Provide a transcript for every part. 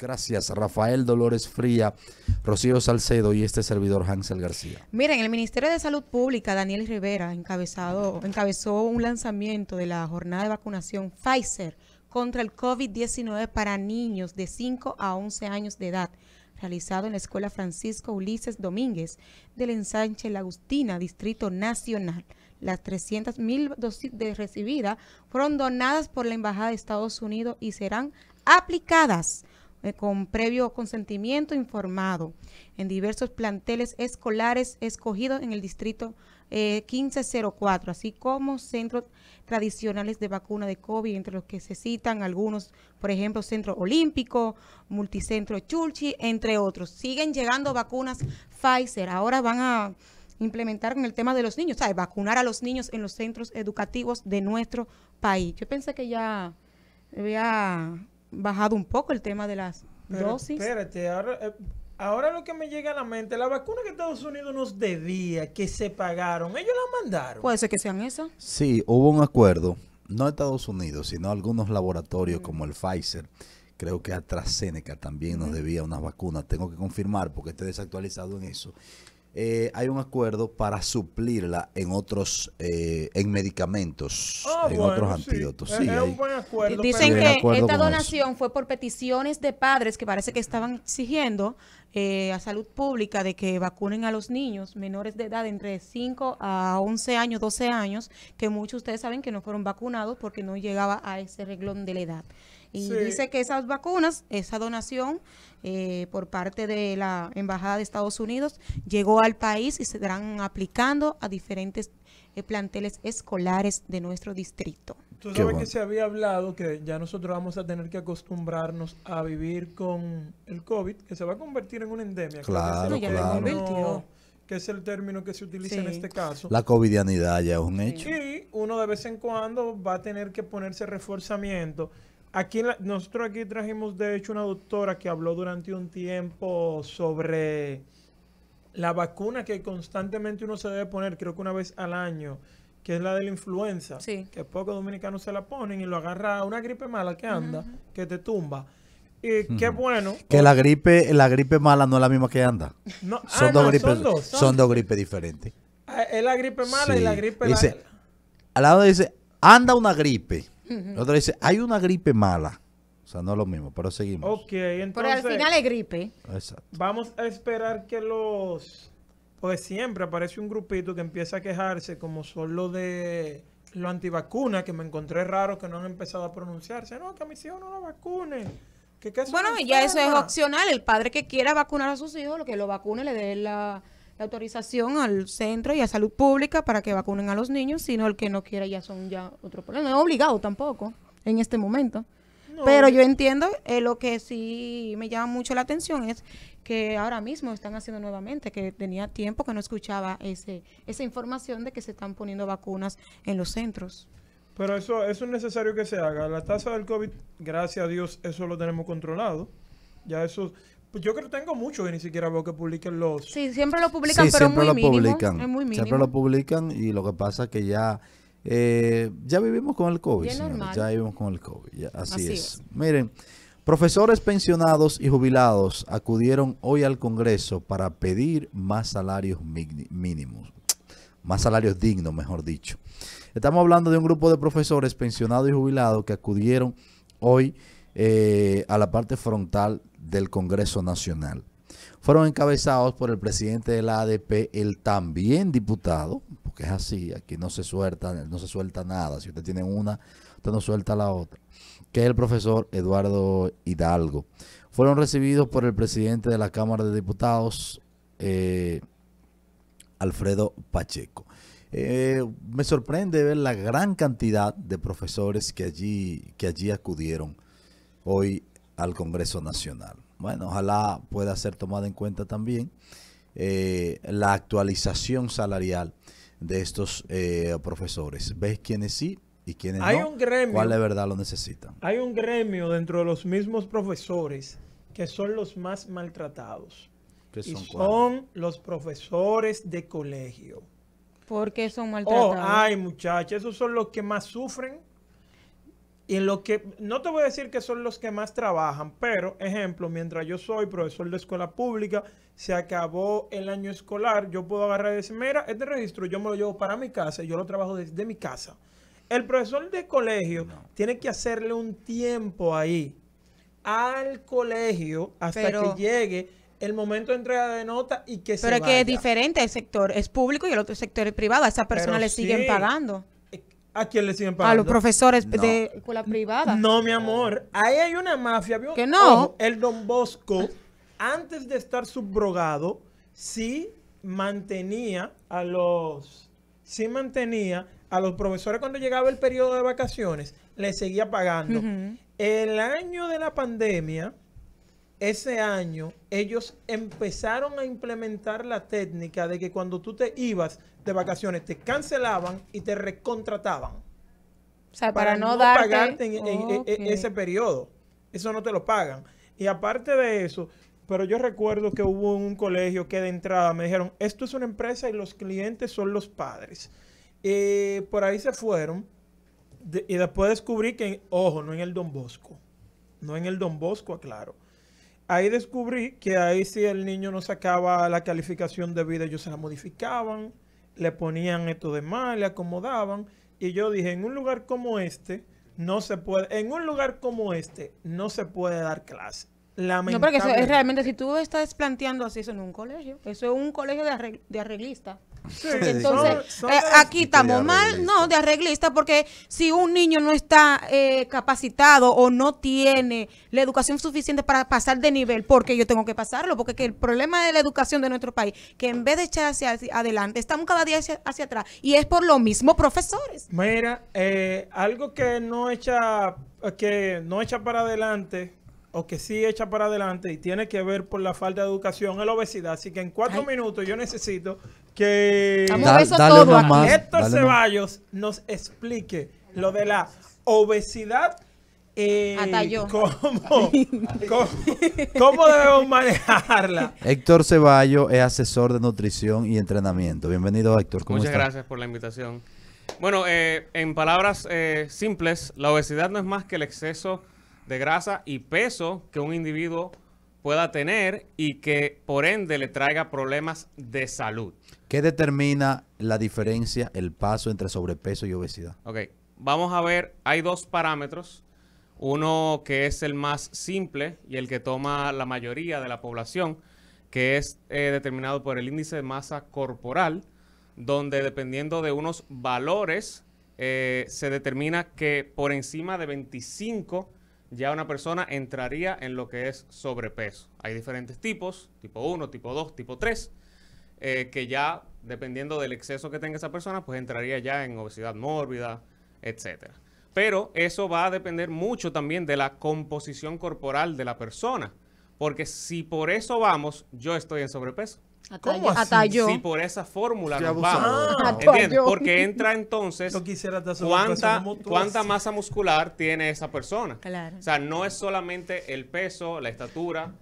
Gracias, Rafael Dolores Fría, Rocío Salcedo y este servidor Hansel García. Miren, el Ministerio de Salud Pública, Daniel Rivera, encabezado, encabezó un lanzamiento de la jornada de vacunación Pfizer contra el COVID-19 para niños de 5 a 11 años de edad, realizado en la Escuela Francisco Ulises Domínguez del ensanche La Agustina, Distrito Nacional. Las 300.000 dosis de recibidas fueron donadas por la Embajada de Estados Unidos y serán aplicadas eh, con previo consentimiento informado en diversos planteles escolares escogidos en el distrito 1504, eh, así como centros tradicionales de vacuna de COVID, entre los que se citan algunos, por ejemplo, Centro Olímpico, Multicentro Chulchi, entre otros. Siguen llegando vacunas Pfizer, ahora van a implementar con el tema de los niños, ¿sabes? Vacunar a los niños en los centros educativos de nuestro país. Yo pensé que ya había bajado un poco el tema de las dosis. Espérate, ahora, eh, ahora lo que me llega a la mente, la vacuna que Estados Unidos nos debía, que se pagaron, ellos la mandaron. Puede ser que sean esas. Sí, hubo un acuerdo, no Estados Unidos, sino algunos laboratorios mm. como el Pfizer. Creo que AstraZeneca también nos debía unas vacunas. Tengo que confirmar porque estoy desactualizado en eso. Eh, hay un acuerdo para suplirla en otros, eh, en medicamentos, ah, en otros sí. antídotos. dicen que esta donación fue por peticiones de padres que parece que estaban exigiendo eh, a salud pública de que vacunen a los niños menores de edad entre 5 a 11 años, 12 años, que muchos de ustedes saben que no fueron vacunados porque no llegaba a ese reglón de la edad. Y dice que esas vacunas, esa donación eh, por parte de la Embajada de Estados Unidos llegó al país y se estarán aplicando a diferentes eh, planteles escolares de nuestro distrito. entonces sabes que se había hablado que ya nosotros vamos a tener que acostumbrarnos a vivir con el COVID, que se va a convertir en una endemia. Claro, que claro. que es el término que se utiliza en este caso. La covidianidad ya es un hecho. Y uno de vez en cuando va a tener que ponerse reforzamiento. Aquí nosotros aquí trajimos de hecho una doctora que habló durante un tiempo sobre la vacuna que constantemente uno se debe poner, creo que una vez al año, que es la de la influenza, que pocos dominicanos se la ponen y lo agarra una gripe mala que anda, que te tumba. Y qué bueno. Que la gripe, la gripe mala no es la misma que anda. Ah, son, dos gripes, son, dos, diferentes. Ah, es la gripe mala y la gripe dice, Al lado dice, anda una gripe otra dice, hay una gripe mala. O sea, no es lo mismo, pero seguimos. Ok, Pero al final es gripe. Vamos a esperar que los... Pues siempre aparece un grupito que empieza a quejarse, como son los de lo antivacunas, que me encontré raro que no han empezado a pronunciarse. No, que a mis hijos no lo vacunen. Que, bueno, ya eso es opcional. El padre que quiera vacunar a sus hijos, lo que lo vacune le dé la autorización al centro y a salud pública para que vacunen a los niños, sino el que no quiera ya son ya otro problema. No es obligado tampoco en este momento. Pero yo entiendo, eh, lo que sí me llama mucho la atención es que ahora mismo están haciendo nuevamente, que tenía tiempo que no escuchaba ese, esa información de que se están poniendo vacunas en los centros. Pero eso, eso es necesario que se haga. La tasa del COVID, gracias a Dios, eso lo tenemos controlado. Ya eso, pues yo creo que tengo muchos y ni siquiera veo que publiquen los. Sí, siempre lo publican, pero siempre lo publican. Es muy mínimo. Siempre lo publican y lo que pasa es que ya eh, ya vivimos con el COVID, ya vivimos con el COVID, así, es. Miren, profesores pensionados y jubilados acudieron hoy al Congreso para pedir más salarios mínimos, más salarios dignos, mejor dicho. Estamos hablando de un grupo de profesores pensionados y jubilados que acudieron hoy eh, a la parte frontal del Congreso Nacional. Fueron encabezados por el presidente de la ADP, el también diputado, porque es así, aquí no se suelta, no se suelta nada. Si usted tiene una, usted no suelta la otra, que es el profesor Eduardo Hidalgo. Fueron recibidos por el presidente de la Cámara de Diputados, eh, Alfredo Pacheco. Eh, me sorprende ver la gran cantidad de profesores que allí, que allí acudieron hoy al Congreso Nacional. Bueno, ojalá pueda ser tomada en cuenta también eh, la actualización salarial de estos eh, profesores. ¿Ves quiénes sí y quiénes hay no? Un gremio, ¿Cuál de verdad lo necesitan? Hay un gremio dentro de los mismos profesores que son los más maltratados. son, y son los profesores de colegio. ¿Por qué son oh, maltratados? Oh, ay, muchachos, esos son los que más sufren y en lo que, no te voy a decir que son los que más trabajan, pero, ejemplo, mientras yo soy profesor de escuela pública, se acabó el año escolar, yo puedo agarrar y decir, mira, este registro yo me lo llevo para mi casa, yo lo trabajo desde mi casa. El profesor de colegio tiene que hacerle un tiempo ahí al colegio hasta que llegue el momento de entrega de nota y que se Pero que es diferente el sector, es público y el otro sector es privado, a esas personas le siguen pagando. ¿A quién le siguen pagando? A los profesores de escuela privada. No, mi amor. Ahí hay una mafia. Que no. el Don Bosco, antes de estar subrogado, sí mantenía a los... Sí mantenía a los profesores cuando llegaba el periodo de vacaciones. Le seguía pagando. El año de la pandemia, ese año ellos empezaron a implementar la técnica de que cuando tú te ibas de vacaciones te cancelaban y te recontrataban. O sea, para, no, darte... pagarte en, ese periodo. Eso no te lo pagan. Y aparte de eso, pero yo recuerdo que hubo un colegio que de entrada me dijeron, esto es una empresa y los clientes son los padres. Y por ahí se fueron y después descubrí que, ojo, no en el Don Bosco, no en el Don Bosco, aclaro, Ahí descubrí que ahí si el niño no sacaba la calificación de vida, ellos se la modificaban, le ponían esto de mal, le acomodaban. Y yo dije, en un lugar como este, no se puede, en un lugar como este, no se puede dar clase. No, porque es realmente, si tú estás planteando así eso en un colegio, eso es un colegio de, de arreglista. Entonces, eh, aquí estamos mal, no, de arreglista, porque si un niño no está eh, capacitado o no tiene la educación suficiente para pasar de nivel, porque yo tengo que pasarlo, porque el problema de la educación de nuestro país, que en vez de echar hacia, adelante, estamos cada día hacia, atrás, y es por lo mismo profesores. Mira, eh, algo que no echa, que no echa para adelante o que sí echa para adelante y tiene que ver por la falta de educación es la obesidad. Así que en cuatro minutos yo necesito que Héctor Ceballos nos explique lo de la obesidad eh, ¿cómo, debemos manejarla? Héctor Ceballos es asesor de nutrición y entrenamiento. Bienvenido, Héctor. ¿Cómo Muchas gracias por la invitación. Bueno, eh, en palabras eh, simples, la obesidad no es más que el exceso de grasa y peso que un individuo pueda tener y que por ende le traiga problemas de salud. ¿Qué determina la diferencia, el paso entre sobrepeso y obesidad? Ok, vamos a ver, hay dos parámetros, uno que es el más simple y el que toma la mayoría de la población, que es eh, determinado por el índice de masa corporal, donde dependiendo de unos valores eh, se determina que por encima de 25 ya una persona entraría en lo que es sobrepeso. Hay diferentes tipos, tipo 1, tipo 2, tipo 3, eh, que ya, dependiendo del exceso que tenga esa persona, pues entraría ya en obesidad mórbida, etc. Pero eso va a depender mucho también de la composición corporal de la persona, porque si por eso vamos, yo estoy en sobrepeso. ¿Cómo Si por esa fórmula nos vamos. Ah, Porque entra entonces cuánta, cuánta masa muscular tiene esa persona. O sea, no es solamente el peso, la estatura,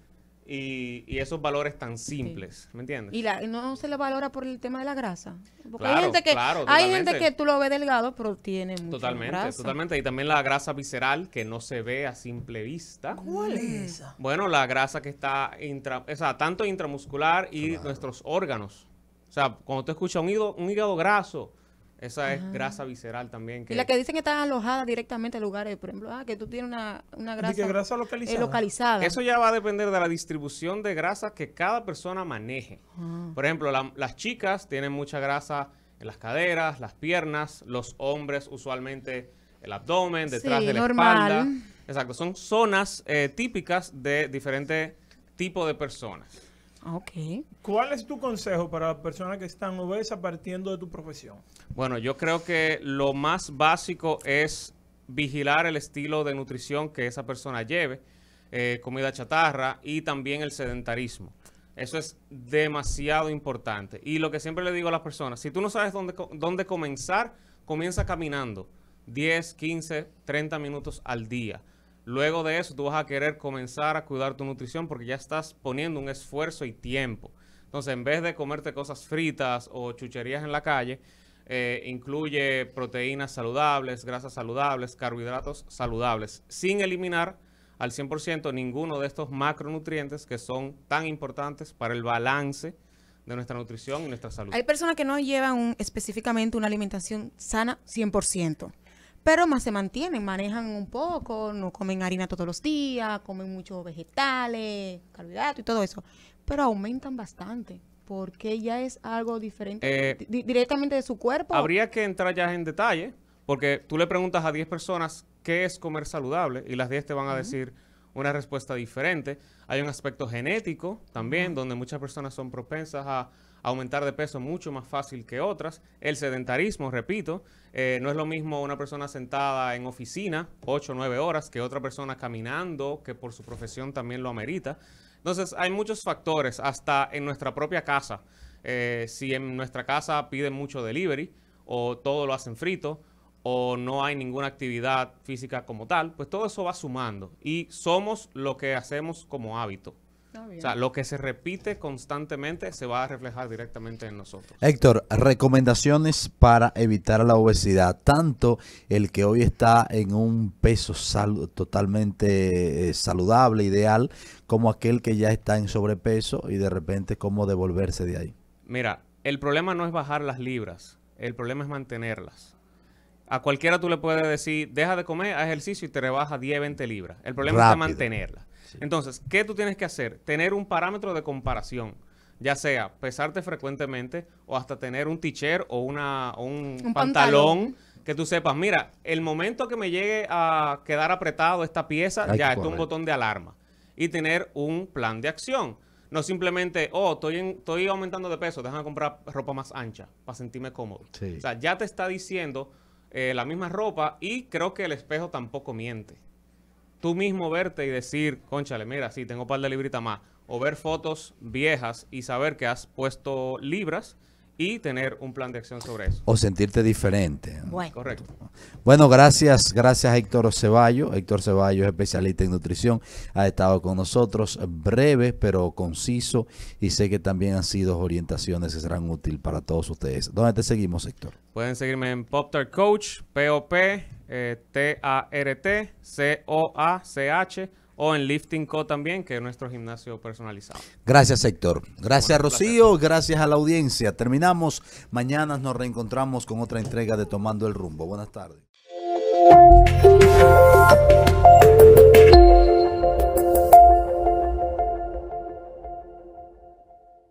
y, esos valores tan simples, ¿me entiendes? Y no se le valora por el tema de la grasa. Porque hay gente que hay gente que tú lo ves delgado, pero tiene mucha Totalmente, grasa. totalmente. totalmente. Y también la grasa visceral que no se ve a simple vista. ¿Cuál es mm. esa? Bueno, la grasa que está intra, o sea, tanto intramuscular y nuestros órganos. O sea, cuando tú escuchas un hígado graso, esa es ah. grasa visceral también. Que... Y la que dicen que está alojada directamente en lugares, por ejemplo, ah, que tú tienes una, una grasa, eh, localizada. Eso ya va a depender de la distribución de grasa que cada persona maneje. Ah. Por ejemplo, las chicas tienen mucha grasa en las caderas, las piernas, los hombres usualmente el abdomen, detrás de la espalda. Exacto, son zonas eh, típicas de diferentes tipos de personas. Ah, ¿Cuál es tu consejo para las personas que están obesas partiendo de tu profesión? Bueno, yo creo que lo más básico es vigilar el estilo de nutrición que esa persona lleve, eh, comida chatarra y también el sedentarismo. Eso es demasiado importante. Y lo que siempre le digo a las personas, si tú no sabes dónde, dónde comenzar, comienza caminando 10, 15, 30 minutos al día. Luego de eso, tú vas a querer comenzar a cuidar tu nutrición porque ya estás poniendo un esfuerzo y tiempo. Entonces, en vez de comerte cosas fritas o chucherías en la calle, eh, incluye proteínas saludables, grasas saludables, carbohidratos saludables, sin eliminar al 100% ninguno de estos macronutrientes que son tan importantes para el balance de nuestra nutrición y nuestra salud. Hay personas que no llevan específicamente una alimentación sana 100% pero más se mantienen, manejan un poco, no comen harina todos los días, comen muchos vegetales, carbohidratos y todo eso, pero aumentan bastante porque ya es algo diferente eh, directamente de su cuerpo. Habría que entrar ya en detalle, porque tú le preguntas a 10 personas qué es comer saludable y las 10 te van a decir una respuesta diferente. Hay un aspecto genético también, donde muchas personas son propensas a aumentar de peso mucho más fácil que otras. El sedentarismo, repito, eh, no es lo mismo una persona sentada en oficina 8 o 9 horas que otra persona caminando, que por su profesión también lo amerita. Entonces hay muchos factores, hasta en nuestra propia casa. Eh, si en nuestra casa piden mucho delivery o todo lo hacen frito o no hay ninguna actividad física como tal, pues todo eso va sumando y somos lo que hacemos como hábito. O sea, lo que se repite constantemente se va a reflejar directamente en nosotros. Héctor, recomendaciones para evitar la obesidad, tanto el que hoy está en un peso totalmente eh, saludable, ideal, como aquel que ya está en sobrepeso y de repente cómo devolverse de ahí. Mira, el problema no es bajar las libras, el problema es mantenerlas. A cualquiera tú le puedes decir, deja de comer, haz ejercicio y te rebaja 10, 20 libras. El problema es mantenerlas. Entonces, ¿qué tú tienes que hacer? Tener un parámetro de comparación ya sea pesarte frecuentemente o hasta tener un t-shirt o, una, un, pantalón, que tú sepas, mira, el momento que me llegue a quedar apretado esta pieza, ya, es un botón de alarma. Y tener un plan de acción. No simplemente, oh, estoy, estoy aumentando de peso, déjame comprar ropa más ancha para sentirme cómodo. O sea, ya te está diciendo eh, la misma ropa y creo que el espejo tampoco miente tú mismo verte y decir, conchale, mira, sí, tengo un par de libritas más. O ver fotos viejas y saber que has puesto libras y tener un plan de acción sobre eso. O sentirte diferente. Bueno. Correcto. Bueno, gracias, gracias Héctor Ceballo. Héctor Ceballo es especialista en nutrición. Ha estado con nosotros breve, pero conciso. Y sé que también han sido orientaciones que serán útiles para todos ustedes. ¿Dónde te seguimos, Héctor? Pueden seguirme en popter Coach, POP T-A-R-T-C-O-A-C-H eh, o en Lifting Co también, que es nuestro gimnasio personalizado. Gracias, Héctor. Gracias, Rocío. Gracias a la audiencia. Terminamos. Mañana nos reencontramos con otra entrega de Tomando el Rumbo. Buenas tardes.